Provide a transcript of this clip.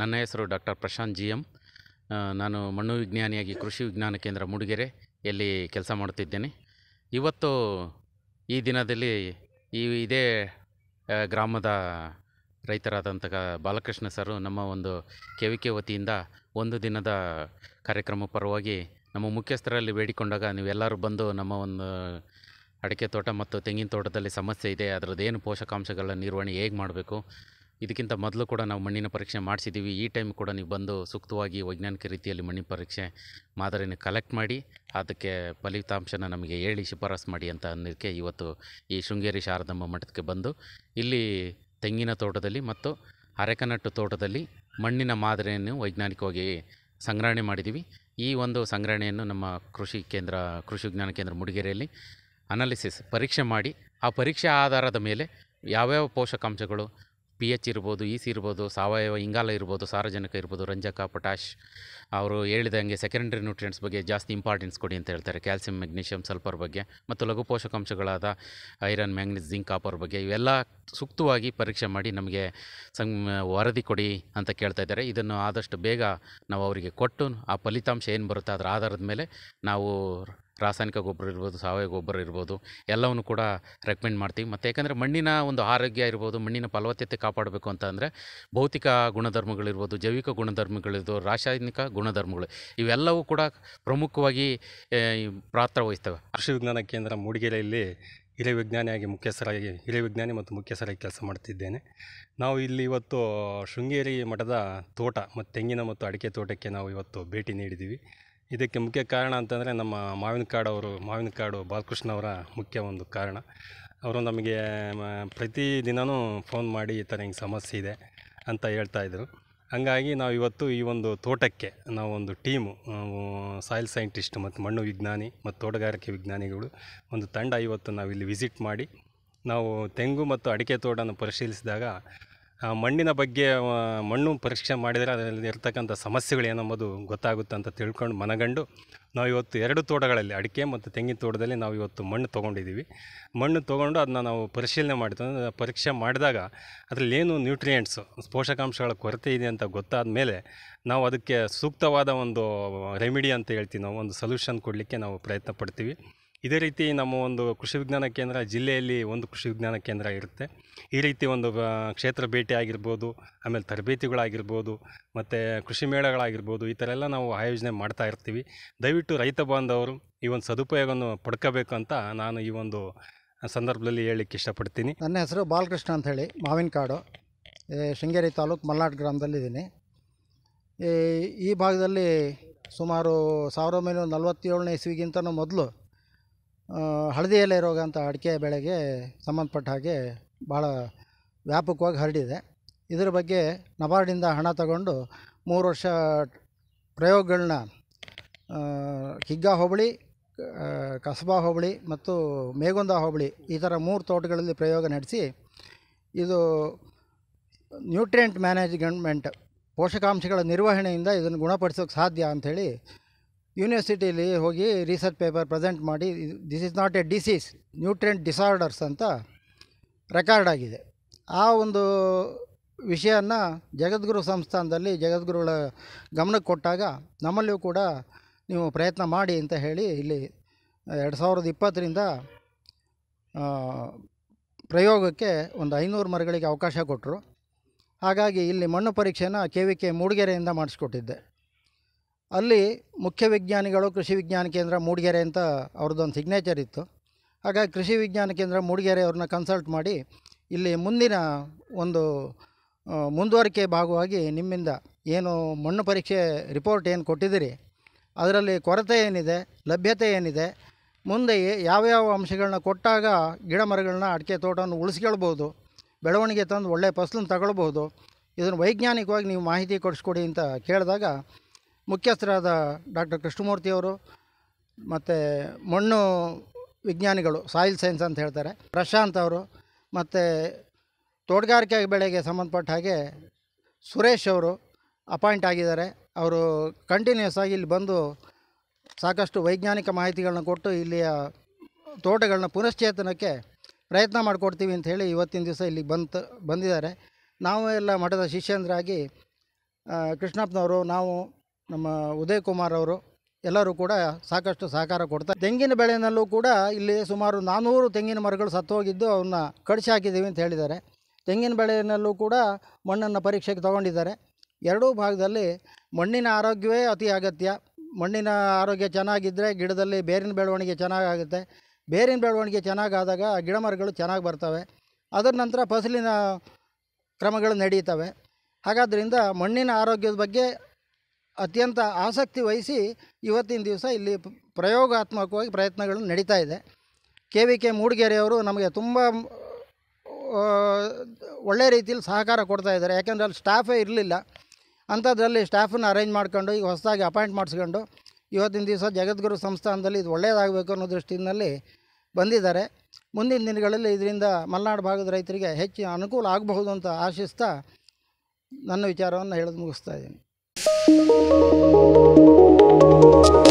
ನನ್ನ ಹೆಸರು doctor Prashant G M ನಾನು ಮಣ್ಣು ವಿಜ್ಞಾನಿಯಾಗಿ ಕೃಷಿ ವಿಜ್ಞಾನ ಕೇಂದ್ರ ಮೂಡಿಗೆರೆಯಲ್ಲಿ ಕೆಲಸ ಮಾಡುತ್ತಿದ್ದೇನೆ ಇವತ್ತು ಈ ದಿನದಲ್ಲಿ ಈ ಇದೇ ಗ್ರಾಮದ ರೈತರಾದಂಥ ಬಾಲಕೃಷ್ಣ ಸರು ನಮ್ಮ ಒಂದು ಕೆವಿಕೆ ವತಿಯಿಂದ ಒಂದು ದಿನದ ಕಾರ್ಯಕ್ರಮ ಪರವಾಗಿ ನಮ್ಮ ಮುಖ್ಯಸ್ಥರಲ್ಲಿ ಬೇಡಿಕೊಂಡಾಗ ನೀವೆಲ್ಲರೂ ಬಂದು ನಮ್ಮ ಒಂದು ಅಡಿಕೆ ತೋಟ ಮತ್ತು ತೆಂಗಿನ ತೋಟದಲ್ಲಿ ಸಮಸ್ಯೆ ಇದೆ ಅದರದ್ದೇನು ಪೋಷಕಾಂಶಗಳ ನಿರ್ವಹಣೆ ಹೇಗೆ ಮಾಡಬೇಕು ಇದಕ್ಕಿಂತ ಮೊದಲು ಕೂಡ ನಾವು ಮಣ್ಣಿನ ಪರೀಕ್ಷೆ ಮಾಡಿಸಿದ್ದೀವಿ ಈ ಟೈಮ್ ಕೂಡ ನೀವು ಬಂದು ಸೂಕ್ತವಾಗಿ ವೈಜ್ಞಾನಿಕ ರೀತಿಯಲ್ಲಿ ಮಣ್ಣಿನ ಪರೀಕ್ಷೆ ಮಾದರಿಯನ್ನು ಕಲೆಕ್ಟ್ ಮಾಡಿ ಅದಕ್ಕೆ ಫಲಿತಾಂಶನ ನಮಗೆ ಹೇಳಿ ಶಿಫಾರಸು ಮಾಡಿ ಅಂತ ಅನ್ನೋದಕ್ಕೆ ಇವತ್ತು ಈ ಶೃಂಗೇರಿ ಶಾರದಮ್ಮ ಮಠಕ್ಕೆ ಬಂದು ಇಲ್ಲಿ ತೆಂಗಿನ ತೋಟದಲ್ಲಿ ಮತ್ತು ಅರೆಕನಟ್ಟು ತೋಟದಲ್ಲಿ ಮಣ್ಣಿನ ಮಾದರಿಯನ್ನು ವೈಜ್ಞಾನಿಕವಾಗಿ ಸಂಗ್ರಹಣೆ ಮಾಡಿದ್ದೀವಿ ಈ ಒಂದು ಸಂಗ್ರಹಣೆಯನ್ನು ನಮ್ಮ ಕೃಷಿ ಕೇಂದ್ರ ಕೃಷಿ ವಿಜ್ಞಾನ ಕೇಂದ್ರ ಮುಡಿಗೆರೆಯಲ್ಲಿ ಅನಾಲಿಸಿಸ್ ಪರೀಕ್ಷೆ ಮಾಡಿ ಆ ಪರೀಕ್ಷೆ ಆಧಾರದ ಮೇಲೆ ಯಾವ್ಯಾವ ಪೋಷಕಾಂಶಗಳು ಪಿ ಎಚ್ ಇರ್ಬೋದು ಇ ಸಿ ಇರ್ಬೋದು ಸಾವಯವ ಇಂಗಾಲ ಇರ್ಬೋದು ಸಾರಜನಕ ಇರ್ಬೋದು ರಂಜಕ ಪೊಟಾಷ್ ಅವರು ಹೇಳಿದಂಗೆ ಸೆಕೆಂಡ್ರಿ ನ್ಯೂಟ್ರಿಯೆಂಟ್ಸ್ ಬಗ್ಗೆ ಜಾಸ್ತಿ ಇಂಪಾರ್ಟೆನ್ಸ್ ಕೊಡಿ ಅಂತ ಹೇಳ್ತಾರೆ ಕ್ಯಾಲ್ಸಿಯಂ ಮೆಗ್ನೀಷಿಯಂ ಸಲ್ಫರ್ ಬಗ್ಗೆ ಮತ್ತು ಲಘು ಪೋಷಕಾಂಶಗಳಾದ ಐರನ್ ಮ್ಯಾಂಗ್ನೀಸ್ ಜಿಂಕ್ ಕಾಪರ್ ಬಗ್ಗೆ ಇವೆಲ್ಲ ಸೂಕ್ತವಾಗಿ ಪರೀಕ್ಷೆ ಮಾಡಿ ನಮಗೆ ಸಂ ವರದಿ ಕೊಡಿ ಅಂತ ಕೇಳ್ತಾ ಇದ್ದಾರೆ ಇದನ್ನು ಆದಷ್ಟು ಬೇಗ ನಾವು ಅವರಿಗೆ ಕೊಟ್ಟು ಆ ಫಲಿತಾಂಶ ಏನು ಬರುತ್ತೆ ಅದರ ಆಧಾರದ ಮೇಲೆ ನಾವು ರಾಸಾಯನಿಕ ಗೊಬ್ಬರ ಇರ್ಬೋದು ಸಾವಯವ ಗೊಬ್ಬರ ಇರ್ಬೋದು ಎಲ್ಲವನ್ನು ಕೂಡ ರೆಕಮೆಂಡ್ ಮಾಡ್ತೀವಿ ಮತ್ತು ಯಾಕಂದರೆ ಮಣ್ಣಿನ ಒಂದು ಆರೋಗ್ಯ ಇರ್ಬೋದು ಮಣ್ಣಿನ ಫಲವತ್ತತೆ ಕಾಪಾಡಬೇಕು ಅಂತ ಅಂದರೆ ಭೌತಿಕ ಗುಣಧರ್ಮಗಳಿರ್ಬೋದು ಜೈವಿಕ ಗುಣಧರ್ಮಗಳಿರ್ಬೋದು ರಾಸಾಯನಿಕ ಗುಣಧರ್ಮಗಳು ಇವೆಲ್ಲವೂ ಕೂಡ ಪ್ರಮುಖವಾಗಿ ಪಾತ್ರ ವಹಿಸ್ತವೆ ಕೃಷಿ ವಿಜ್ಞಾನ ಕೇಂದ್ರ ಮೂಡಿಗೆರೆಯಲ್ಲಿ ಹಿರಿಯ ವಿಜ್ಞಾನಿಯಾಗಿ ಮುಖ್ಯಸ್ಥರಾಗಿ ಹಿರಿಯ ವಿಜ್ಞಾನಿ ಮತ್ತು ಮುಖ್ಯಸ್ಥರಾಗಿ ಕೆಲಸ ಮಾಡ್ತಿದ್ದೇನೆ ನಾವು ಇಲ್ಲಿ ಇವತ್ತು ಶೃಂಗೇರಿ ಮಠದ ತೋಟ ಮತ್ತು ತೆಂಗಿನ ಮತ್ತು ಅಡಿಕೆ ತೋಟಕ್ಕೆ ನಾವು ಇವತ್ತು ಭೇಟಿ ನೀಡಿದ್ದೀವಿ ಇದಕ್ಕೆ ಮುಖ್ಯ ಕಾರಣ ಅಂತಂದರೆ ನಮ್ಮ ಮಾವಿನ ಕಾಡು ಅವರು ಮಾವಿನ ಕಾಡು ಬಾಲಕೃಷ್ಣ ಅವರ ಮುಖ್ಯ ಒಂದು ಕಾರಣ ಅವರು ನಮಗೆ ಪ್ರತಿ ದಿನವೂ ಫೋನ್ ಮಾಡಿ ಈ ಥರ ಹಿಂಗೆ ಸಮಸ್ಯೆ ಇದೆ ಅಂತ ಹೇಳ್ತಾಯಿದ್ರು ಹಾಗಾಗಿ ನಾವು ಇವತ್ತು ಈ ಒಂದು ತೋಟಕ್ಕೆ ನಾವು ಒಂದು ಟೀಮು ಸಾಯಿಲ್ ಸೈಂಟಿಸ್ಟ್ ಮತ್ತು ಮಣ್ಣು ವಿಜ್ಞಾನಿ ಮತ್ತು ತೋಟಗಾರಿಕೆ ವಿಜ್ಞಾನಿಗಳು ಒಂದು ತಂಡ ಇವತ್ತು ನಾವಿಲ್ಲಿ ವಿಸಿಟ್ ಮಾಡಿ ನಾವು ತೆಂಗು ಮತ್ತು ಅಡಿಕೆ ತೋಟನ ಪರಿಶೀಲಿಸಿದಾಗ ಆ ಮಣ್ಣಿನ ಬಗ್ಗೆ ಮಣ್ಣು ಪರೀಕ್ಷೆ ಮಾಡಿದರೆ ಅದರಲ್ಲಿ ಇರ್ತಕ್ಕಂಥ ಸಮಸ್ಯೆಗಳೇನೆಂಬುದು ಗೊತ್ತಾಗುತ್ತೆ ಅಂತ ತಿಳ್ಕೊಂಡು ಮನಗಂಡು ನಾವು ಇವತ್ತು ಎರಡು ತೋಟಗಳಲ್ಲಿ ಅಡಿಕೆ ಮತ್ತು ತೆಂಗಿನ ತೋಟದಲ್ಲಿ ನಾವು ಇವತ್ತು ಮಣ್ಣು ತೊಗೊಂಡಿದ್ದೀವಿ ಮಣ್ಣು ತೊಗೊಂಡು ಅದನ್ನ ನಾವು ಪರಿಶೀಲನೆ ಮಾಡ್ತೀವಿ ಪರೀಕ್ಷೆ ಮಾಡಿದಾಗ ಅದರಲ್ಲಿ ಏನು ನ್ಯೂಟ್ರಿಯೆಂಟ್ಸು ಪೋಷಕಾಂಶಗಳ ಕೊರತೆ ಇದೆ ಅಂತ ಗೊತ್ತಾದ ಮೇಲೆ ನಾವು ಅದಕ್ಕೆ ಸೂಕ್ತವಾದ ಒಂದು ರೆಮಿಡಿ ಅಂತ ಹೇಳ್ತೀವಿ ನಾವು ಒಂದು ಸೊಲ್ಯೂಷನ್ ಕೊಡಲಿಕ್ಕೆ ನಾವು ಪ್ರಯತ್ನ ಪಡ್ತೀವಿ ಇದೇ ರೀತಿ ನಮ್ಮ ಒಂದು ಕೃಷಿ ವಿಜ್ಞಾನ ಕೇಂದ್ರ ಜಿಲ್ಲೆಯಲ್ಲಿ ಒಂದು ಕೃಷಿ ವಿಜ್ಞಾನ ಕೇಂದ್ರ ಇರುತ್ತೆ ಈ ರೀತಿ ಒಂದು ಕ್ಷೇತ್ರ ಭೇಟಿ ಆಗಿರ್ಬೋದು ಆಮೇಲೆ ತರಬೇತಿಗಳಾಗಿರ್ಬೋದು ಮತ್ತು ಕೃಷಿ ಮೇಳಗಳಾಗಿರ್ಬೋದು ಈ ಥರ ಎಲ್ಲ ನಾವು ಆಯೋಜನೆ ಮಾಡ್ತಾ ಇರ್ತೀವಿ ದಯವಿಟ್ಟು ರೈತ ಬಾಂಧವರು ಈ ಒಂದು ಸದುಪಯೋಗವನ್ನು ಪಡ್ಕೋಬೇಕು ಅಂತ ನಾನು ಈ ಒಂದು ಸಂದರ್ಭದಲ್ಲಿ ಹೇಳಲಿಕ್ಕೆ ಇಷ್ಟಪಡ್ತೀನಿ ನನ್ನ ಹೆಸರು ಬಾಲಕೃಷ್ಣ ಅಂತ ಹೇಳಿ ಮಾವಿನಕಾಡು ಶೃಂಗೇರಿ ತಾಲೂಕು ಮಲ್ನಾಡು ಗ್ರಾಮದಲ್ಲಿದ್ದೀನಿ ಈ ಭಾಗದಲ್ಲಿ ಸುಮಾರು ಸಾವಿರದ ಒಂಬೈನೂರ ನಲವತ್ತೇಳನೇ ಇಸ್ವಿಗಿಂತನೂ ಮೊದಲು ಹಳದಿ ಎಲೆ ರೋಗ ಅಡಿಕೆ ಬೆಳೆಗೆ ಸಂಬಂಧಪಟ್ಟ ಹಾಗೆ ಭಾಳ ವ್ಯಾಪಕವಾಗಿ ಹರಡಿದೆ ಇದರ ಬಗ್ಗೆ ನಬಾರ್ಡಿಂದ ಹಣ ತಗೊಂಡು ಮೂರು ವರ್ಷ ಪ್ರಯೋಗಗಳನ್ನ ಕಿಗ್ಗಾ ಹೋಬಳಿ ಕಸಬಾ ಹೋಬಳಿ ಮತ್ತು ಮೇಗುಂದ ಹೋಬಳಿ ಈ ಥರ ಮೂರು ತೋಟಗಳಲ್ಲಿ ಪ್ರಯೋಗ ನಡೆಸಿ ಇದು ನ್ಯೂಟ್ರಿಯೆಂಟ್ ಮ್ಯಾನೇಜ್ಮೆಂಟ್ ಪೋಷಕಾಂಶಗಳ ನಿರ್ವಹಣೆಯಿಂದ ಇದನ್ನು ಗುಣಪಡಿಸೋಕೆ ಸಾಧ್ಯ ಅಂಥೇಳಿ ಯೂನಿವರ್ಸಿಟಿಲಿ ಹೋಗಿ ರಿಸರ್ಚ್ ಪೇಪರ್ ಪ್ರೆಸೆಂಟ್ ಮಾಡಿ this is not a disease nutrient disorders ಅಂತ ರೆಕಾರ್ಡ್ ಆಗಿದೆ ಆ ಒಂದು ವಿಷಯನ ಜಗದ್ಗುರು ಸಂಸ್ಥಾನದಲ್ಲಿ ಜಗದ್ಗುರುಗಳ ಗಮನಕ್ಕೆ ಕೊಟ್ಟಾಗ ನಮ್ಮಲ್ಲಿಯೂ ಕೂಡ ನೀವು ಪ್ರಯತ್ನ ಮಾಡಿ ಅಂತ ಹೇಳಿ ಇಲ್ಲಿ ಎರಡು ಸಾವಿರದ ಇಪ್ಪತ್ತರಿಂದ ಪ್ರಯೋಗಕ್ಕೆ ಒಂದು ಐನೂರು ಮರಗಳಿಗೆ ಅವಕಾಶ ಕೊಟ್ಟರು ಹಾಗಾಗಿ ಇಲ್ಲಿ ಮಣ್ಣು ಪರೀಕ್ಷೆನ ಕೆ ವಿ ಕೆ ಮೂಡಿಗೆರೆಯಿಂದ ಮಾಡಿಸ್ಕೊಟ್ಟಿದ್ದೆ ಅಲ್ಲಿ ಮುಖ್ಯ ವಿಜ್ಞಾನಿಗಳು ಕೃಷಿ ವಿಜ್ಞಾನ ಕೇಂದ್ರ ಮೂಡಿಗೆರೆ ಅಂತ ಅವ್ರದ್ದೊಂದು ಸಿಗ್ನೇಚರ್ ಇತ್ತು ಹಾಗಾಗಿ ಕೃಷಿ ವಿಜ್ಞಾನ ಕೇಂದ್ರ ಮೂಡಿಗೆರೆ ಅವ್ರನ್ನ ಕನ್ಸಲ್ಟ್ ಮಾಡಿ ಇಲ್ಲಿ ಮುಂದಿನ ಒಂದು ಮುಂದುವರಿಕೆ ಭಾಗವಾಗಿ ನಿಮ್ಮಿಂದ ಏನು ಮಣ್ಣು ಪರೀಕ್ಷೆ ರಿಪೋರ್ಟ್ ಏನು ಕೊಟ್ಟಿದ್ದೀರಿ ಅದರಲ್ಲಿ ಕೊರತೆ ಏನಿದೆ ಲಭ್ಯತೆ ಏನಿದೆ ಮುಂದೆ ಯಾವ್ಯಾವ ಅಂಶಗಳನ್ನ ಕೊಟ್ಟಾಗ ಗಿಡ ಮರಗಳನ್ನ ಅಡಿಕೆ ತೋಟವನ್ನು ಉಳಿಸ್ಕೊಳ್ಬೋದು ಬೆಳವಣಿಗೆ ತಂದು ಒಳ್ಳೆಯ ಫಸಲನ್ನು ತಗೊಳ್ಬೋದು ಇದನ್ನು ವೈಜ್ಞಾನಿಕವಾಗಿ ನೀವು ಮಾಹಿತಿ ಕೊಡಿಸ್ಕೊಡಿ ಅಂತ ಕೇಳಿದಾಗ ಮುಖ್ಯಸ್ಥರಾದ ಡಾಕ್ಟರ್ ಕೃಷ್ಣಮೂರ್ತಿಯವರು ಮತ್ತು ಮಣ್ಣು ವಿಜ್ಞಾನಿಗಳು ಸಾಯಿಲ್ ಸೈನ್ಸ್ ಅಂತ ಹೇಳ್ತಾರೆ ಪ್ರಶಾಂತ್ ಅವರು ಮತ್ತು ತೋಟಗಾರಿಕೆ ಬೆಳೆಗೆ ಸಂಬಂಧಪಟ್ಟ ಹಾಗೆ ಸುರೇಶ್ ಅವರು ಅಪಾಯಿಂಟ್ ಆಗಿದ್ದಾರೆ ಅವರು ಕಂಟಿನ್ಯೂಸ್ ಆಗಿ ಇಲ್ಲಿ ಬಂದು ಸಾಕಷ್ಟು ವೈಜ್ಞಾನಿಕ ಮಾಹಿತಿಗಳನ್ನ ಕೊಟ್ಟು ಇಲ್ಲಿಯ ತೋಟಗಳನ್ನ ಪುನಶ್ಚೇತನಕ್ಕೆ ಪ್ರಯತ್ನ ಮಾಡಿಕೊಡ್ತೀವಿ ಅಂತ ಹೇಳಿ ಇವತ್ತಿನ ದಿವಸ ಇಲ್ಲಿಗೆ ಬಂತು ಬಂದಿದ್ದಾರೆ ನಾವು ಎಲ್ಲ ಮಠದ ಶಿಷ್ಯಂದ್ರಾಗಿ ಕೃಷ್ಣಪ್ಪನವರು ನಾವು ನಮ್ಮ ಉದಯ್ ಕುಮಾರ್ ಅವರು ಎಲ್ಲರೂ ಕೂಡ ಸಾಕಷ್ಟು ಸಹಕಾರ ಕೊಡ್ತಾರೆ ತೆಂಗಿನ ಬೆಳೆಯಲ್ಲೂ ಕೂಡ ಇಲ್ಲಿ ಸುಮಾರು ನಾನ್ನೂರು ತೆಂಗಿನ ಮರಗಳು ಸತ್ತೋಗಿದ್ದು ಅವನ್ನ ಕಡಿಸಿ ಹಾಕಿದ್ದೀವಿ ಅಂತ ಹೇಳಿದ್ದಾರೆ ತೆಂಗಿನ ಬೆಳೆಯಲ್ಲೂ ಕೂಡ ಮಣ್ಣನ್ನು ಪರೀಕ್ಷೆಗೆ ತಗೊಂಡಿದ್ದಾರೆ ಎರಡೂ ಭಾಗದಲ್ಲಿ ಮಣ್ಣಿನ ಆರೋಗ್ಯವೇ ಅತಿ ಅಗತ್ಯ ಮಣ್ಣಿನ ಆರೋಗ್ಯ ಚೆನ್ನಾಗಿದ್ದರೆ ಗಿಡದಲ್ಲಿ ಬೇರಿನ ಬೆಳವಣಿಗೆ ಚೆನ್ನಾಗಾಗುತ್ತೆ ಬೇರಿನ ಬೆಳವಣಿಗೆ ಚೆನ್ನಾಗಾದಾಗ ಗಿಡ ಮರಗಳು ಚೆನ್ನಾಗಿ ಬರ್ತವೆ ಅದರ ನಂತರ ಫಸಲಿನ ಕ್ರಮಗಳು ನಡೆಯುತ್ತವೆ ಹಾಗಾದ್ದರಿಂದ ಮಣ್ಣಿನ ಆರೋಗ್ಯದ ಬಗ್ಗೆ ಅತ್ಯಂತ ಆಸಕ್ತಿ ವಹಿಸಿ ಇವತ್ತಿನ ದಿವಸ ಇಲ್ಲಿ ಪ್ರಯೋಗಾತ್ಮಕವಾಗಿ ಪ್ರಯತ್ನಗಳು ನಡೀತಾ ಇದೆ ಕೆ ವಿ ಕೆ ಮೂಡಿಗೆರೆಯವರು ನಮಗೆ ತುಂಬ ಒಳ್ಳೆ ರೀತಿಯಲ್ಲಿ ಸಹಕಾರ ಕೊಡ್ತಾ ಇದ್ದಾರೆ ಯಾಕೆಂದರೆ ಅಲ್ಲಿ ಸ್ಟಾಫೇ ಇರಲಿಲ್ಲ ಅಂಥದ್ರಲ್ಲಿ ಸ್ಟಾಫನ್ನು ಅರೇಂಜ್ ಮಾಡ್ಕೊಂಡು ಈಗ ಹೊಸದಾಗಿ ಅಪಾಯಿಂಟ್ ಮಾಡಿಸ್ಕೊಂಡು ಇವತ್ತಿನ ದಿವಸ ಜಗದ್ಗುರು ಸಂಸ್ಥಾನದಲ್ಲಿ ಇದು ಒಳ್ಳೆಯದಾಗಬೇಕು ಅನ್ನೋ ದೃಷ್ಟಿನಲ್ಲಿ ಬಂದಿದ್ದಾರೆ ಮುಂದಿನ ದಿನಗಳಲ್ಲಿ ಇದರಿಂದ ಮಲೆನಾಡು ಭಾಗದ ರೈತರಿಗೆ ಹೆಚ್ಚಿನ ಅನುಕೂಲ ಆಗಬಹುದು ಅಂತ ಆಶಿಸ್ತಾ ನನ್ನ ವಿಚಾರವನ್ನು ಹೇಳೋದು ಮುಗಿಸ್ತಾ ಇದ್ದೀನಿ Thank you.